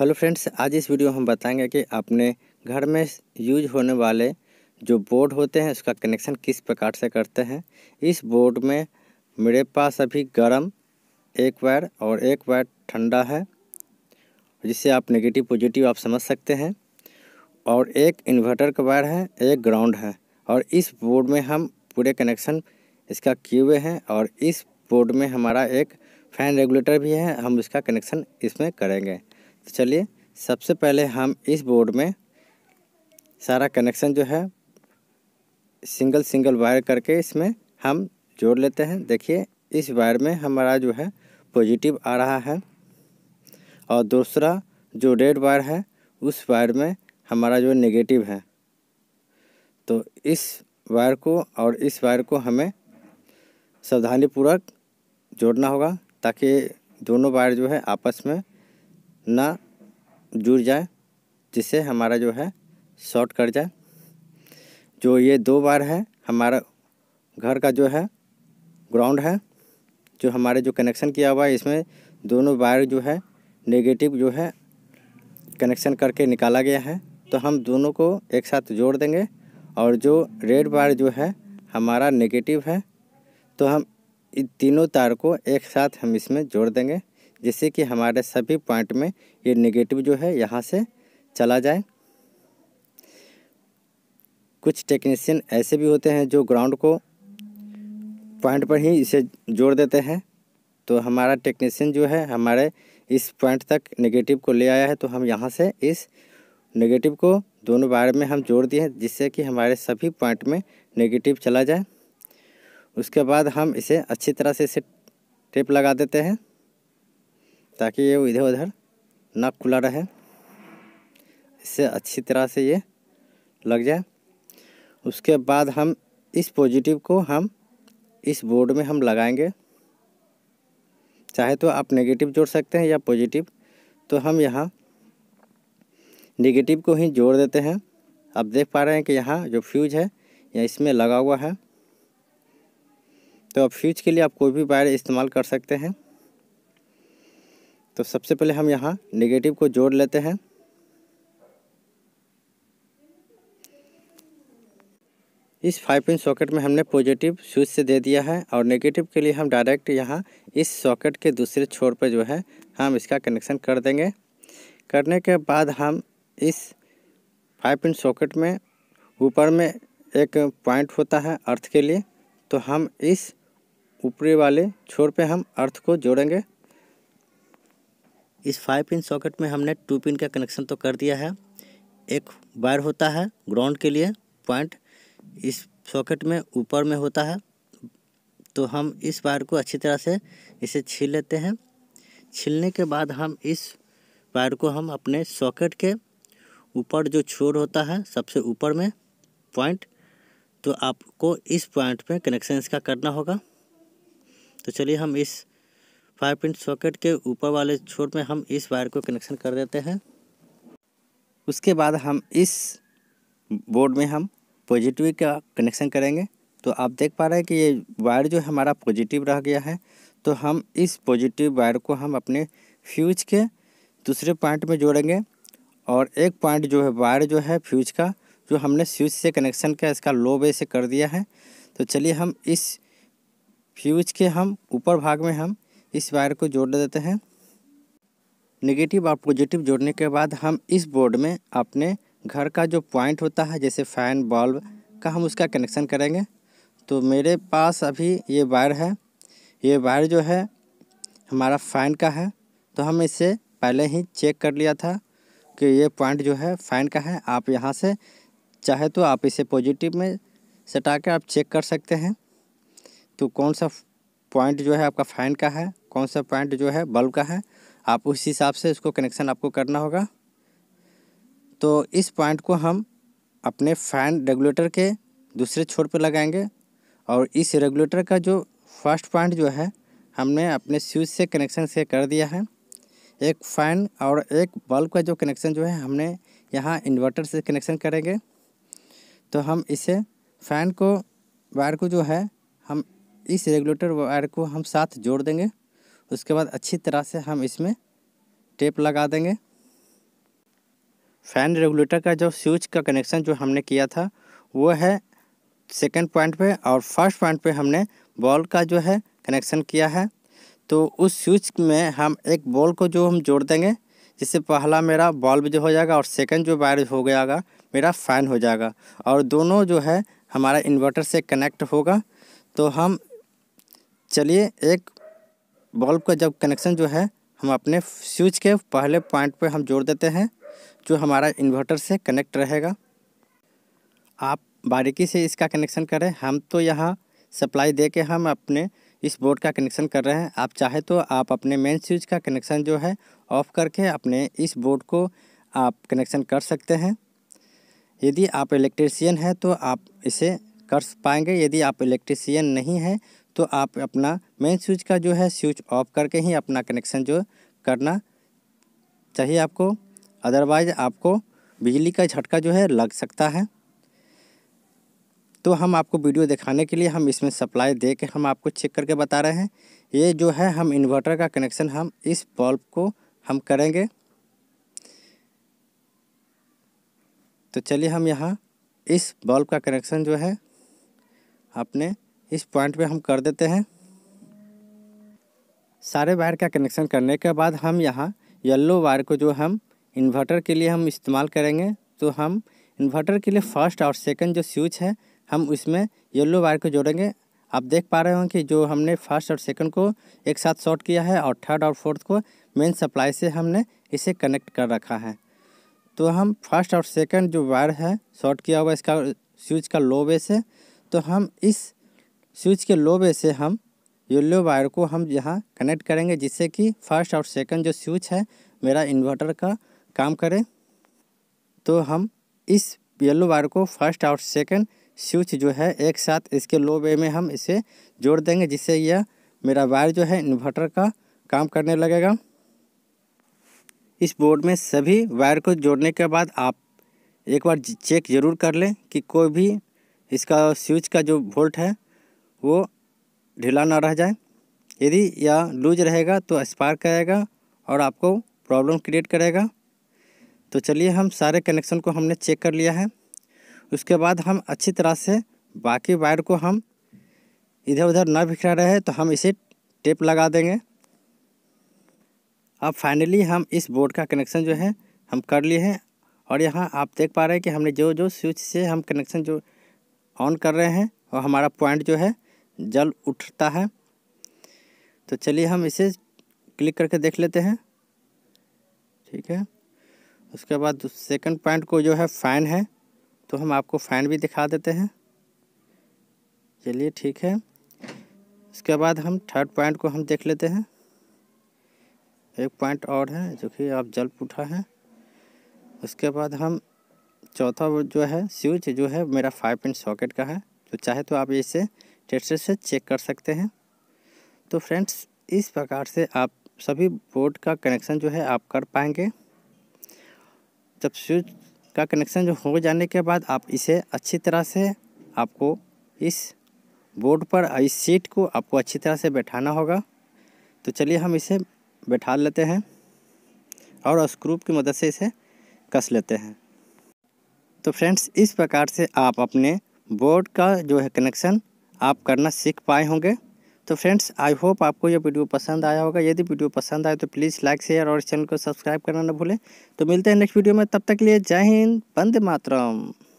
hello friends आज इस video में हम बताएंगे कि अपने घर में यूज होने वाले जो बोर्ड होते हैं उसका कनेक्शन किस प्रकार से करते हैं इस बोर्ड में मेरे पास अभी गर्म एक वायर और एक वायर ठंडा है जिससे आप नेगेटिव पॉजिटिव आप समझ सकते हैं और एक इन्वर्टर का वायर है एक ग्राउंड है और इस बोर्ड में हम पूरे कनेक्शन इसका किए हुए हैं और इस बोर्ड में हमारा एक फ़ैन रेगुलेटर भी है हम इसका कनेक्शन इसमें करेंगे तो चलिए सबसे पहले हम इस बोर्ड में सारा कनेक्शन जो है सिंगल सिंगल वायर करके इसमें हम जोड़ लेते हैं देखिए इस वायर में हमारा जो है पॉजिटिव आ रहा है और दूसरा जो रेड वायर है उस वायर में हमारा जो नेगेटिव है तो इस वायर को और इस वायर को हमें सावधानीपूर्वक जोड़ना होगा ताकि दोनों वायर जो है आपस में ना जुड़ जाए जिससे हमारा जो है शॉर्ट कट जाए जो ये दो बार है हमारा घर का जो है ग्राउंड है जो हमारे जो कनेक्शन किया हुआ है इसमें दोनों वायर जो है नेगेटिव जो है कनेक्शन करके निकाला गया है तो हम दोनों को एक साथ जोड़ देंगे और जो रेड वायर जो है हमारा नेगेटिव है तो हम इन तीनों तार को एक साथ हम इसमें जोड़ देंगे जिससे कि हमारे सभी पॉइंट में ये नेगेटिव जो है यहाँ से चला जाए कुछ टेक्नीशियन ऐसे भी होते हैं जो ग्राउंड को पॉइंट पर ही इसे जोड़ देते हैं तो हमारा टेक्नीशियन जो है हमारे इस पॉइंट तक नेगेटिव को ले आया है तो हम यहाँ से इस नेगेटिव को दोनों बार में हम जोड़ दिए जिससे कि हमारे सभी पॉइंट में नेगेटिव चला जाए उसके बाद हम इसे अच्छी तरह से इसे टेप लगा देते हैं ताकि ये इधर उधर ना खुला रहे इससे अच्छी तरह से ये लग जाए उसके बाद हम इस पॉजिटिव को हम इस बोर्ड में हम लगाएंगे चाहे तो आप नेगेटिव जोड़ सकते हैं या पॉजिटिव तो हम यहाँ नेगेटिव को ही जोड़ देते हैं आप देख पा रहे हैं कि यहाँ जो फ्यूज है या इसमें लगा हुआ है तो आप फ्यूज के लिए आप कोई भी वायर इस्तेमाल कर सकते हैं तो सबसे पहले हम यहाँ नेगेटिव को जोड़ लेते हैं इस फाइव पिन सॉकेट में हमने पॉजिटिव स्विच से दे दिया है और नेगेटिव के लिए हम डायरेक्ट यहाँ इस सॉकेट के दूसरे छोर पर जो है हम इसका कनेक्शन कर देंगे करने के बाद हम इस फाइव पिन सॉकेट में ऊपर में एक पॉइंट होता है अर्थ के लिए तो हम इस ऊपरी वाले छोर पे हम अर्थ को जोड़ेंगे इस फाइव पिन सॉकेट में हमने टू पिन का कनेक्शन तो कर दिया है एक वायर होता है ग्राउंड के लिए पॉइंट इस सॉकेट में ऊपर में होता है तो हम इस वायर को अच्छी तरह से इसे छील लेते हैं छीलने के बाद हम इस वायर को हम अपने सॉकेट के ऊपर जो छोर होता है सबसे ऊपर में पॉइंट तो आपको इस पॉइंट पे कनेक्शन इसका करना होगा तो चलिए हम इस फाइव पिन सॉकेट के ऊपर वाले छोर में हम इस वायर को कनेक्शन कर देते हैं उसके बाद हम इस बोर्ड में हम पॉजिटिव का कनेक्शन करेंगे तो आप देख पा रहे हैं कि ये वायर जो हमारा पॉजिटिव रह गया है तो हम इस पॉजिटिव वायर को हम अपने फ्यूज के दूसरे पॉइंट में जोड़ेंगे और एक पॉइंट जो है वायर जो है फ्यूज का जो हमने स्विच से कनेक्शन का इसका लो वे से कर दिया है तो चलिए हम इस फ्यूज के हम ऊपर भाग में हम इस वायर को जोड़ देते हैं नेगेटिव और पॉजिटिव जोड़ने के बाद हम इस बोर्ड में अपने घर का जो पॉइंट होता है जैसे फ़ैन बल्ब का हम उसका कनेक्शन करेंगे तो मेरे पास अभी ये वायर है ये वायर जो है हमारा फ़ैन का है तो हम इसे पहले ही चेक कर लिया था कि ये पॉइंट जो है फ़ैन का है आप यहाँ से चाहे तो आप इसे पॉजिटिव में सटा कर आप चेक कर सकते हैं तो कौन सा पॉइंट जो है आपका फैन का है कौन सा पॉइंट जो है बल्ब का है आप उस हिसाब से इसको कनेक्शन आपको करना होगा तो इस पॉइंट को हम अपने फैन रेगुलेटर के दूसरे छोर पर लगाएंगे और इस रेगुलेटर का जो फर्स्ट पॉइंट जो है हमने अपने स्विच से कनेक्शन से कर दिया है एक फ़ैन और एक बल्ब का जो कनेक्शन जो है हमने यहाँ इन्वर्टर से कनेक्शन करेंगे तो हम इसे फ़ैन को वायर को जो है हम इस रेगुलेटर वायर को हम साथ जोड़ देंगे उसके बाद अच्छी तरह से हम इसमें टेप लगा देंगे फ़ैन रेगुलेटर का जो स्विच का कनेक्शन जो हमने किया था वो है सेकेंड पॉइंट पे और फर्स्ट पॉइंट पे हमने बॉल का जो है कनेक्शन किया है तो उस स्विच में हम एक बॉल को जो हम जोड़ देंगे जिससे पहला मेरा बॉल्ब जो हो जाएगा और सेकंड जो वायर हो गया मेरा फ़ैन हो जाएगा और दोनों जो है हमारा इन्वर्टर से कनेक्ट होगा तो हम चलिए एक बल्ब का जब कनेक्शन जो है हम अपने स्विच के पहले पॉइंट पे हम जोड़ देते हैं जो हमारा इन्वर्टर से कनेक्ट रहेगा आप बारीकी से इसका कनेक्शन करें हम तो यहाँ सप्लाई दे के हम अपने इस बोर्ड का कनेक्शन कर रहे हैं आप चाहे तो आप अपने मेन स्विच का कनेक्शन जो है ऑफ़ करके अपने इस बोर्ड को आप कनेक्शन कर सकते हैं यदि आप इलेक्ट्रिशियन हैं तो आप इसे कर पाएंगे यदि आप इलेक्ट्रिशियन नहीं हैं तो आप अपना मेन स्विच का जो है स्विच ऑफ करके ही अपना कनेक्शन जो करना चाहिए आपको अदरवाइज आपको बिजली का झटका जो है लग सकता है तो हम आपको वीडियो दिखाने के लिए हम इसमें सप्लाई दे के हम आपको चेक करके बता रहे हैं ये जो है हम इन्वर्टर का कनेक्शन हम इस बल्ब को हम करेंगे तो चलिए हम यहाँ इस बल्ब का कनेक्शन जो है अपने इस पॉइंट पे हम कर देते हैं सारे वायर का कनेक्शन करने के बाद हम यहाँ येलो वायर को जो हम इन्वर्टर के लिए हम इस्तेमाल करेंगे तो हम इन्वर्टर के लिए फर्स्ट और सेकंड जो स्विच है हम उसमें येलो वायर को जोड़ेंगे आप देख पा रहे हो कि जो हमने फर्स्ट और सेकंड को एक साथ शॉर्ट किया है और थर्ड और फोर्थ को मेन सप्लाई से हमने इसे कनेक्ट कर रखा है तो हम फर्स्ट और सेकंड जो वायर है शॉर्ट किया हुआ इसका स्विच का लो वे से तो हम इस स्विच के लोबे से हम येल्लो वायर को हम यहाँ कनेक्ट करेंगे जिससे कि फर्स्ट और सेकंड जो स्विच है मेरा इन्वर्टर का काम करे तो हम इस येल्लो वायर को फर्स्ट और सेकंड स्विच जो है एक साथ इसके लो में हम इसे जोड़ देंगे जिससे यह मेरा वायर जो है इन्वर्टर का काम करने लगेगा इस बोर्ड में सभी वायर को जोड़ने के बाद आप एक बार चेक ज़रूर कर लें कि कोई भी इसका स्विच का जो वोल्ट है वो ढीला ना रह जाए यदि या लूज रहेगा तो स्पार्क करेगा और आपको प्रॉब्लम क्रिएट करेगा तो चलिए हम सारे कनेक्शन को हमने चेक कर लिया है उसके बाद हम अच्छी तरह से बाकी वायर को हम इधर उधर ना बिखरा रहे तो हम इसे टेप लगा देंगे अब फाइनली हम इस बोर्ड का कनेक्शन जो है हम कर लिए हैं और यहाँ आप देख पा रहे हैं कि हमने जो जो स्विच से हम कनेक्शन जो ऑन कर रहे हैं और हमारा पॉइंट जो है जल उठता है तो चलिए हम इसे क्लिक करके देख लेते हैं ठीक है उसके बाद सेकंड पॉइंट को जो है फ़ैन है तो हम आपको फ़ैन भी दिखा देते हैं चलिए ठीक है उसके बाद हम थर्ड पॉइंट को हम देख लेते हैं एक पॉइंट और है जो कि आप जल उठा है उसके बाद हम चौथा जो है स्विच जो है मेरा फाइव पिन सॉकेट का है तो चाहे तो आप इसे टेस्टर से चेक कर सकते हैं तो फ्रेंड्स इस प्रकार से आप सभी बोर्ड का कनेक्शन जो है आप कर पाएंगे जब स्विच का कनेक्शन जो हो जाने के बाद आप इसे अच्छी तरह से आपको इस बोर्ड पर इस सीट को आपको अच्छी तरह से बैठाना होगा तो चलिए हम इसे बैठा लेते हैं और स्क्रूप की मदद से इसे कस लेते हैं तो फ्रेंड्स इस प्रकार से आप अपने बोर्ड का जो है कनेक्शन आप करना सीख पाए होंगे तो फ्रेंड्स आई होप आपको यह वीडियो पसंद आया होगा यदि वीडियो पसंद आए तो प्लीज़ लाइक शेयर और चैनल को सब्सक्राइब करना ना भूलें तो मिलते हैं नेक्स्ट वीडियो में तब तक के लिए जय हिंद बंद मातरम